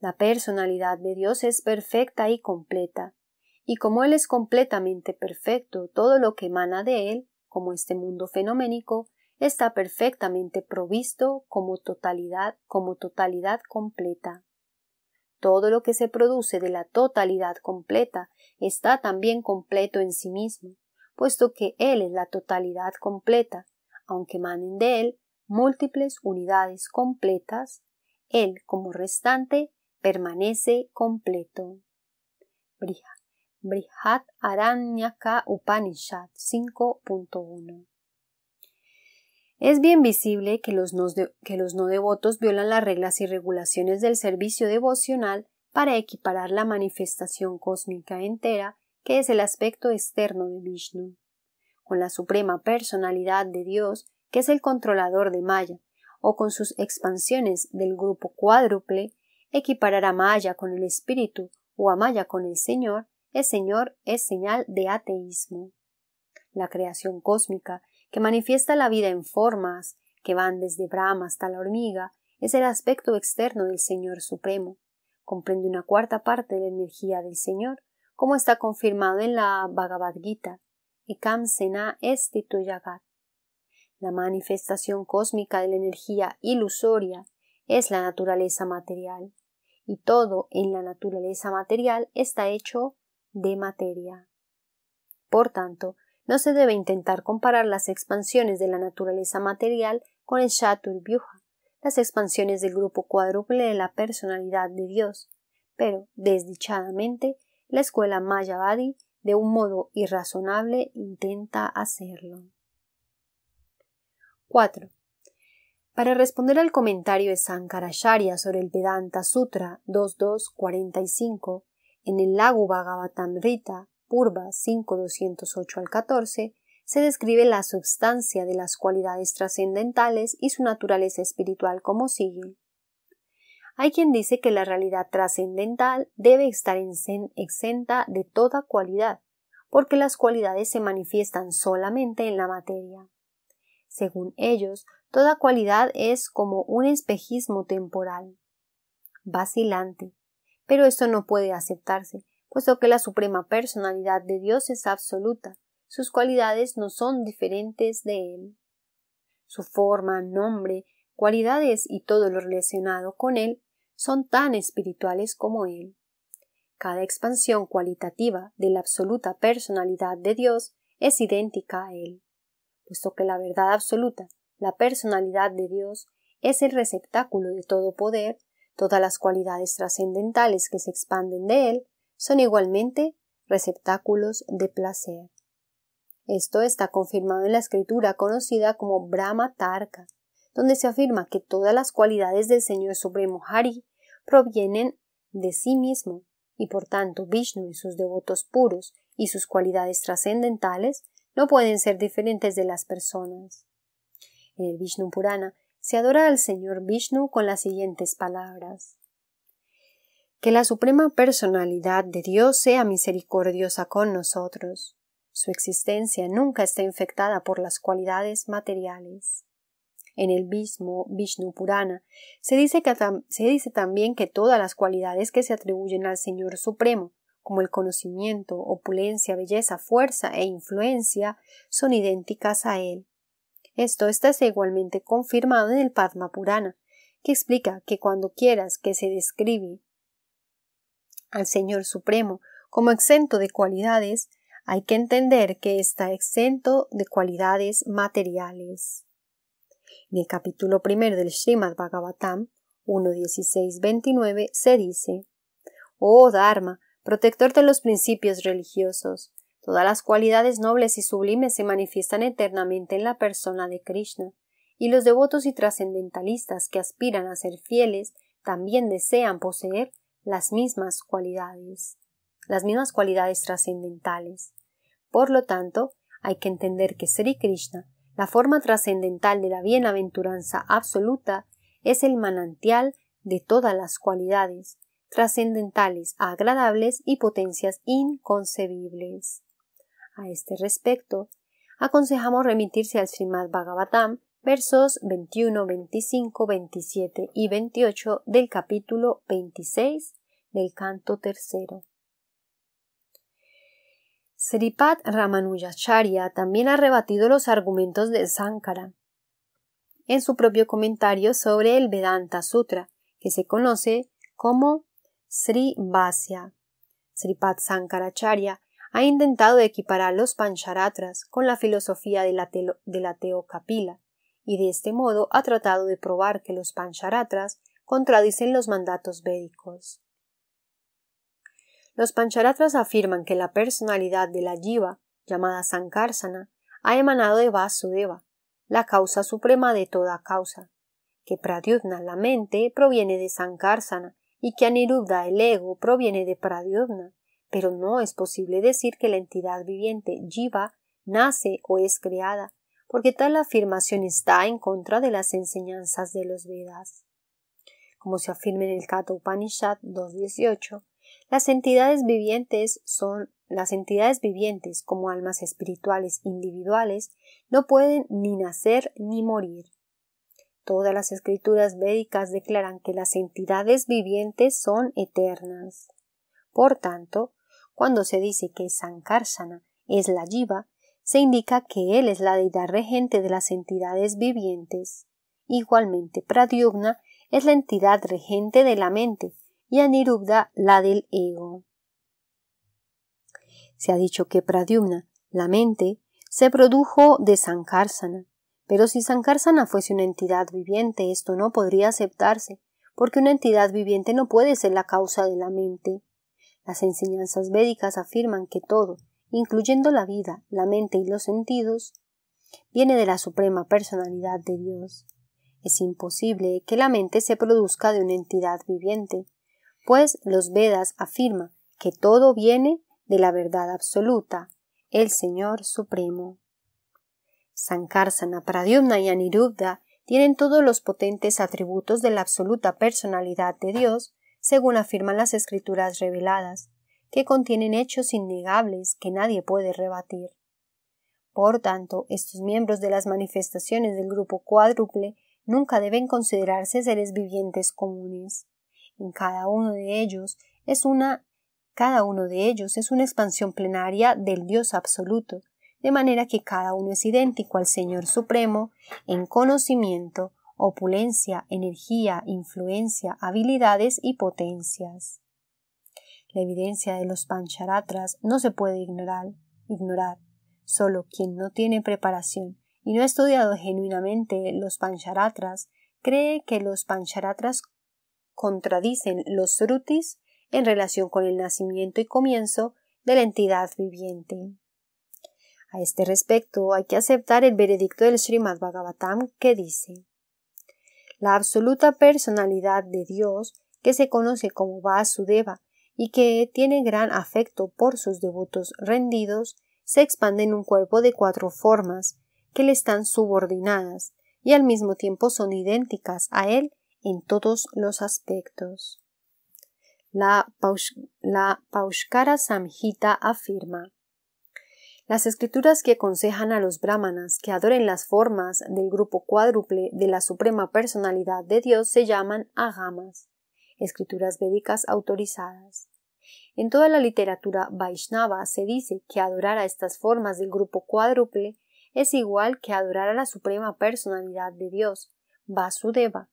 Speaker 1: La personalidad de Dios es perfecta y completa y como Él es completamente perfecto, todo lo que emana de Él, como este mundo fenoménico, está perfectamente provisto como totalidad, como totalidad completa. Todo lo que se produce de la totalidad completa está también completo en sí mismo, puesto que Él es la totalidad completa, aunque manen de Él múltiples unidades completas, Él como restante permanece completo. Brihat Aranyaka Upanishad 5.1. Es bien visible que los, no que los no devotos violan las reglas y regulaciones del servicio devocional para equiparar la manifestación cósmica entera, que es el aspecto externo de Vishnu, con la suprema personalidad de Dios, que es el controlador de Maya, o con sus expansiones del grupo cuádruple, equiparar a Maya con el espíritu o a Maya con el Señor el Señor es señal de ateísmo. La creación cósmica, que manifiesta la vida en formas que van desde Brahma hasta la hormiga, es el aspecto externo del Señor Supremo. Comprende una cuarta parte de la energía del Señor, como está confirmado en la Bhagavad Gita, y Sena La manifestación cósmica de la energía ilusoria es la naturaleza material, y todo en la naturaleza material está hecho de materia. Por tanto, no se debe intentar comparar las expansiones de la naturaleza material con el Shaturbyuha, las expansiones del grupo cuádruple de la personalidad de Dios. Pero, desdichadamente, la escuela Mayavadi, de un modo irrazonable, intenta hacerlo. 4. Para responder al comentario de Sankaracharya sobre el Vedanta Sutra 2245, en el lago Bhagavatamrita, Purva 5208 al 14, se describe la substancia de las cualidades trascendentales y su naturaleza espiritual como sigue. Hay quien dice que la realidad trascendental debe estar exenta de toda cualidad, porque las cualidades se manifiestan solamente en la materia. Según ellos, toda cualidad es como un espejismo temporal, vacilante, pero esto no puede aceptarse, puesto que la Suprema Personalidad de Dios es absoluta, sus cualidades no son diferentes de Él. Su forma, nombre, cualidades y todo lo relacionado con Él son tan espirituales como Él. Cada expansión cualitativa de la absoluta personalidad de Dios es idéntica a Él, puesto que la verdad absoluta, la personalidad de Dios, es el receptáculo de todo poder, Todas las cualidades trascendentales que se expanden de él son igualmente receptáculos de placer. Esto está confirmado en la escritura conocida como Brahma Tarka, donde se afirma que todas las cualidades del Señor Supremo Hari provienen de sí mismo, y por tanto Vishnu y sus devotos puros y sus cualidades trascendentales no pueden ser diferentes de las personas. En el Vishnu Purana se adora al Señor Vishnu con las siguientes palabras. Que la Suprema Personalidad de Dios sea misericordiosa con nosotros. Su existencia nunca está infectada por las cualidades materiales. En el bismo Vishnu Purana se dice, se dice también que todas las cualidades que se atribuyen al Señor Supremo, como el conocimiento, opulencia, belleza, fuerza e influencia, son idénticas a Él. Esto está igualmente confirmado en el Padma Purana, que explica que cuando quieras que se describe al Señor Supremo como exento de cualidades, hay que entender que está exento de cualidades materiales. En el capítulo primero del Srimad Bhagavatam 1.16.29 se dice, Oh Dharma, protector de los principios religiosos, Todas las cualidades nobles y sublimes se manifiestan eternamente en la persona de Krishna, y los devotos y trascendentalistas que aspiran a ser fieles también desean poseer las mismas cualidades, las mismas cualidades trascendentales. Por lo tanto, hay que entender que Sri Krishna, la forma trascendental de la bienaventuranza absoluta, es el manantial de todas las cualidades trascendentales, agradables y potencias inconcebibles. A este respecto, aconsejamos remitirse al Srimad Bhagavatam, versos 21, 25, 27 y 28 del capítulo 26 del canto tercero. Sripad Ramanujacharya también ha rebatido los argumentos de Sankara en su propio comentario sobre el Vedanta Sutra, que se conoce como Sri Vasya. Sankaracharya ha intentado equiparar los pancharatras con la filosofía de la, teocapila, y de este modo ha tratado de probar que los pancharatras contradicen los mandatos védicos. Los pancharatras afirman que la personalidad de la jiva, llamada Sankarsana, ha emanado de Vasudeva, la causa suprema de toda causa, que Pradyudna, la mente, proviene de Sankarsana y que Aniruddha, el ego, proviene de Pradyudna. Pero no es posible decir que la entidad viviente Jiva nace o es creada, porque tal afirmación está en contra de las enseñanzas de los Vedas. Como se afirma en el Kata Upanishad 2.18, las entidades vivientes son las entidades vivientes como almas espirituales individuales no pueden ni nacer ni morir. Todas las escrituras védicas declaran que las entidades vivientes son eternas. Por tanto, cuando se dice que Sankarsana es la Jiva, se indica que él es la deidad regente de las entidades vivientes. Igualmente, Pradyumna es la entidad regente de la mente y Aniruddha la del ego. Se ha dicho que Pradyumna, la mente, se produjo de Sankarsana. Pero si Sankarsana fuese una entidad viviente, esto no podría aceptarse, porque una entidad viviente no puede ser la causa de la mente. Las enseñanzas védicas afirman que todo, incluyendo la vida, la mente y los sentidos, viene de la Suprema Personalidad de Dios. Es imposible que la mente se produzca de una entidad viviente, pues los Vedas afirman que todo viene de la verdad absoluta, el Señor Supremo. Sankarsana, Pradyumna y Aniruddha tienen todos los potentes atributos de la absoluta personalidad de Dios según afirman las escrituras reveladas, que contienen hechos innegables que nadie puede rebatir. Por tanto, estos miembros de las manifestaciones del grupo cuádruple nunca deben considerarse seres vivientes comunes. En cada uno de ellos es una cada uno de ellos es una expansión plenaria del Dios absoluto, de manera que cada uno es idéntico al Señor Supremo en conocimiento, opulencia, energía, influencia, habilidades y potencias. La evidencia de los pancharatras no se puede ignorar, ignorar. Solo quien no tiene preparación y no ha estudiado genuinamente los pancharatras cree que los pancharatras contradicen los srutis en relación con el nacimiento y comienzo de la entidad viviente. A este respecto, hay que aceptar el veredicto del Srimad Bhagavatam que dice: la absoluta personalidad de Dios que se conoce como Vasudeva y que tiene gran afecto por sus devotos rendidos, se expande en un cuerpo de cuatro formas que le están subordinadas y al mismo tiempo son idénticas a él en todos los aspectos. La, Paushkara Samhita afirma las escrituras que aconsejan a los brahmanas que adoren las formas del grupo cuádruple de la Suprema Personalidad de Dios se llaman agamas, escrituras védicas autorizadas. En toda la literatura Vaishnava se dice que adorar a estas formas del grupo cuádruple es igual que adorar a la Suprema Personalidad de Dios, Vasudeva,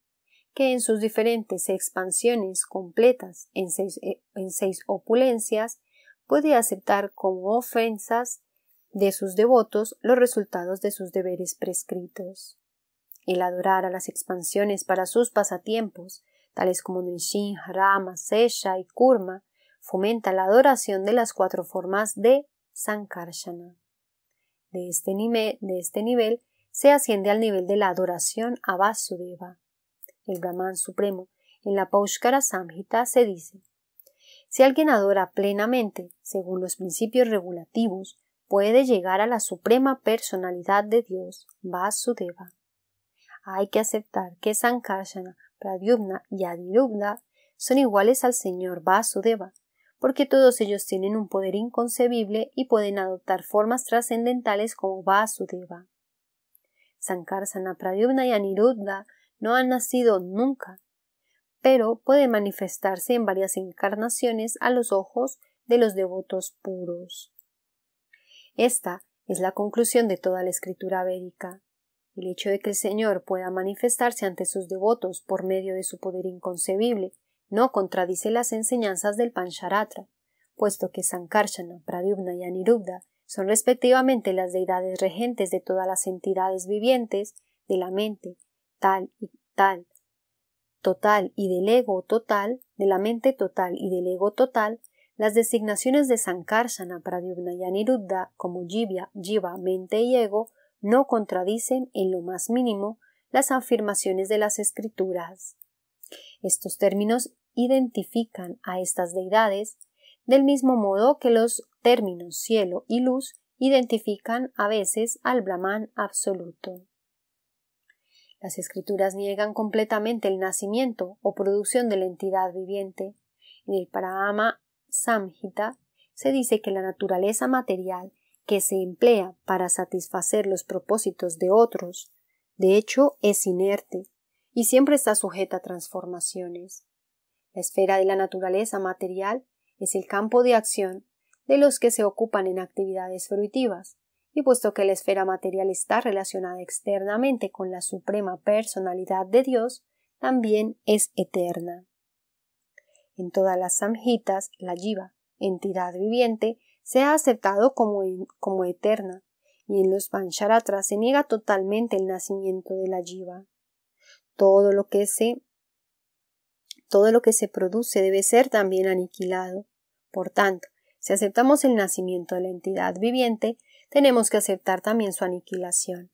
Speaker 1: que en sus diferentes expansiones completas en eh, en seis opulencias puede aceptar como ofensas de sus devotos los resultados de sus deberes prescritos. El adorar a las expansiones para sus pasatiempos, tales como Nishin, Rama, Sesha y Kurma, fomenta la adoración de las cuatro formas de Sankarsana. De este, nivel, de este nivel se asciende al nivel de la adoración a Vasudeva, el Brahman Supremo. En la Paushkara Samhita se dice: Si alguien adora plenamente, según los principios regulativos, puede llegar a la suprema personalidad de Dios, Vasudeva. Hay que aceptar que Sankarsana, Pradyumna y Aniruddha son iguales al señor Vasudeva, porque todos ellos tienen un poder inconcebible y pueden adoptar formas trascendentales como Vasudeva. Sankarsana, Pradyumna y Aniruddha no han nacido nunca, pero pueden manifestarse en varias encarnaciones a los ojos de los devotos puros. Esta es la conclusión de toda la escritura védica. El hecho de que el Señor pueda manifestarse ante sus devotos por medio de su poder inconcebible no contradice las enseñanzas del Pancharatra, puesto que Sankarsana, Pradyumna y Aniruddha son respectivamente las deidades regentes de todas las entidades vivientes de la mente, tal y tal, total y del ego total, de la mente total y del ego total, las designaciones de Sankarsana, para y Aniruddha como Jivya, Jiva, mente y ego no contradicen en lo más mínimo las afirmaciones de las escrituras. Estos términos identifican a estas deidades del mismo modo que los términos cielo y luz identifican a veces al Brahman absoluto. Las escrituras niegan completamente el nacimiento o producción de la entidad viviente. En el Parama Samhita, se dice que la naturaleza material que se emplea para satisfacer los propósitos de otros, de hecho, es inerte y siempre está sujeta a transformaciones. La esfera de la naturaleza material es el campo de acción de los que se ocupan en actividades fruitivas, y puesto que la esfera material está relacionada externamente con la suprema personalidad de Dios, también es eterna. En todas las samhitas, la jiva, entidad viviente, se ha aceptado como, eterna, y en los Pancharatras se niega totalmente el nacimiento de la jiva. Todo lo que se todo lo que se produce debe ser también aniquilado. Por tanto, si aceptamos el nacimiento de la entidad viviente, tenemos que aceptar también su aniquilación.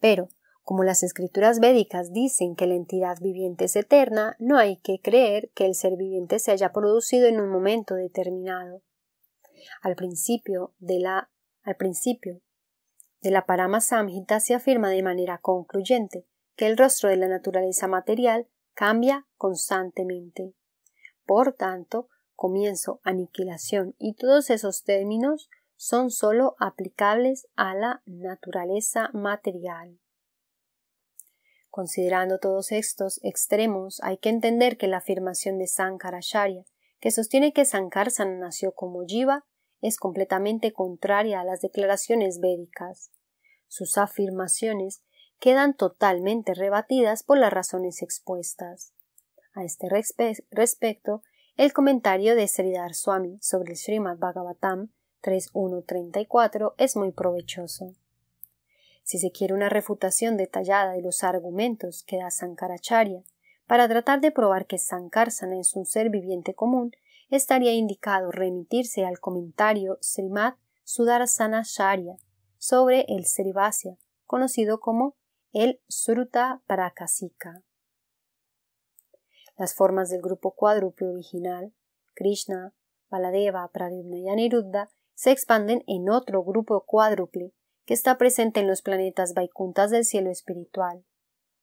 Speaker 1: Pero, como las escrituras védicas dicen que la entidad viviente es eterna, no hay que creer que el ser viviente se haya producido en un momento determinado. Al principio de la, al principio de la Parama Samhita se afirma de manera concluyente que el rostro de la naturaleza material cambia constantemente. Por tanto, comienzo, aniquilación y todos esos términos son sólo aplicables a la naturaleza material. Considerando todos estos extremos, hay que entender que la afirmación de Sankaracharya, que sostiene que Sankarsana nació como Jiva, es completamente contraria a las declaraciones védicas. Sus afirmaciones quedan totalmente rebatidas por las razones expuestas. A este respecto, el comentario de Sridhar Swami sobre el Srimad Bhagavatam 3.1.34 es muy provechoso si se quiere una refutación detallada de los argumentos que da Sankaracharya, para tratar de probar que Sankarsana es un ser viviente común, estaría indicado remitirse al comentario Srimad Sudarsanacharya sobre el Srivasya, conocido como el Sruta Prakasika. Las formas del grupo cuádruple original, Krishna, Baladeva, Pradyumna y Aniruddha, se expanden en otro grupo cuádruple que está presente en los planetas Vaikuntas del cielo espiritual.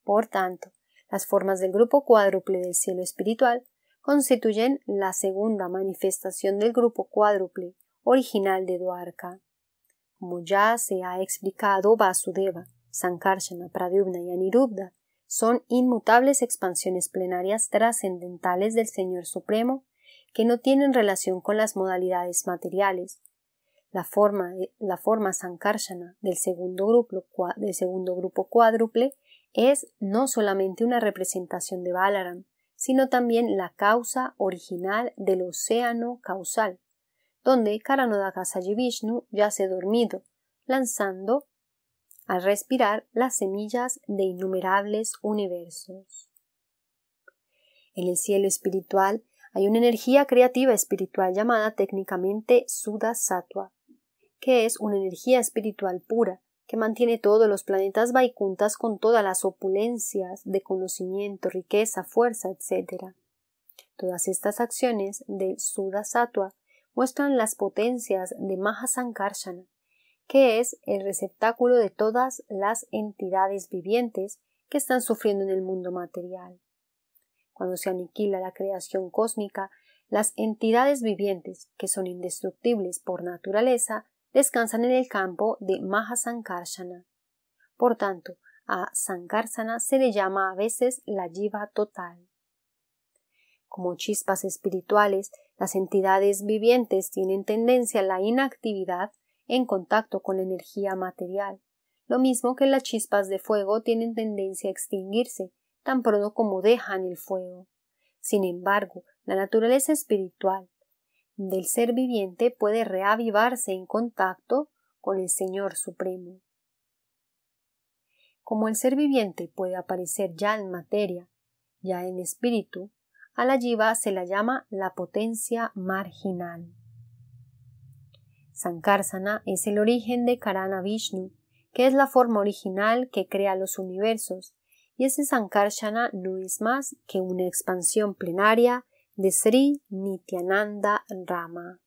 Speaker 1: Por tanto, las formas del grupo cuádruple del cielo espiritual constituyen la segunda manifestación del grupo cuádruple original de Dwarka. Como ya se ha explicado, Vasudeva, Sankarsana, Pradyumna y Aniruddha, son inmutables expansiones plenarias trascendentales del Señor Supremo que no tienen relación con las modalidades materiales, la forma, eh, la sankarsana del segundo, grupo, del segundo grupo cuádruple es no solamente una representación de Balaram, sino también la causa original del océano causal, donde Karanodakasayi Vishnu yace dormido, lanzando al respirar las semillas de innumerables universos. En el cielo espiritual hay una energía creativa espiritual llamada técnicamente Sudha que es una energía espiritual pura, que mantiene todos los planetas vaikuntas con todas las opulencias de conocimiento, riqueza, fuerza, etc. Todas estas acciones de suda muestran las potencias de Mahasankarsana, que es el receptáculo de todas las entidades vivientes que están sufriendo en el mundo material. Cuando se aniquila la creación cósmica, las entidades vivientes, que son indestructibles por naturaleza, descansan en el campo de Maha Sankarsana. Por tanto, a Sankarsana se le llama a veces la jiva total. Como chispas espirituales, las entidades vivientes tienen tendencia a la inactividad en contacto con la energía material, lo mismo que las chispas de fuego tienen tendencia a extinguirse tan pronto como dejan el fuego. Sin embargo, la naturaleza espiritual, del ser viviente puede reavivarse en contacto con el Señor Supremo. Como el ser viviente puede aparecer ya en materia, ya en espíritu, a la jiva se la llama la potencia marginal. Sankarsana es el origen de Karana Vishnu, que es la forma original que crea los universos, y ese Sankarsana no es más que una expansión plenaria de Sri Nityananda Rama.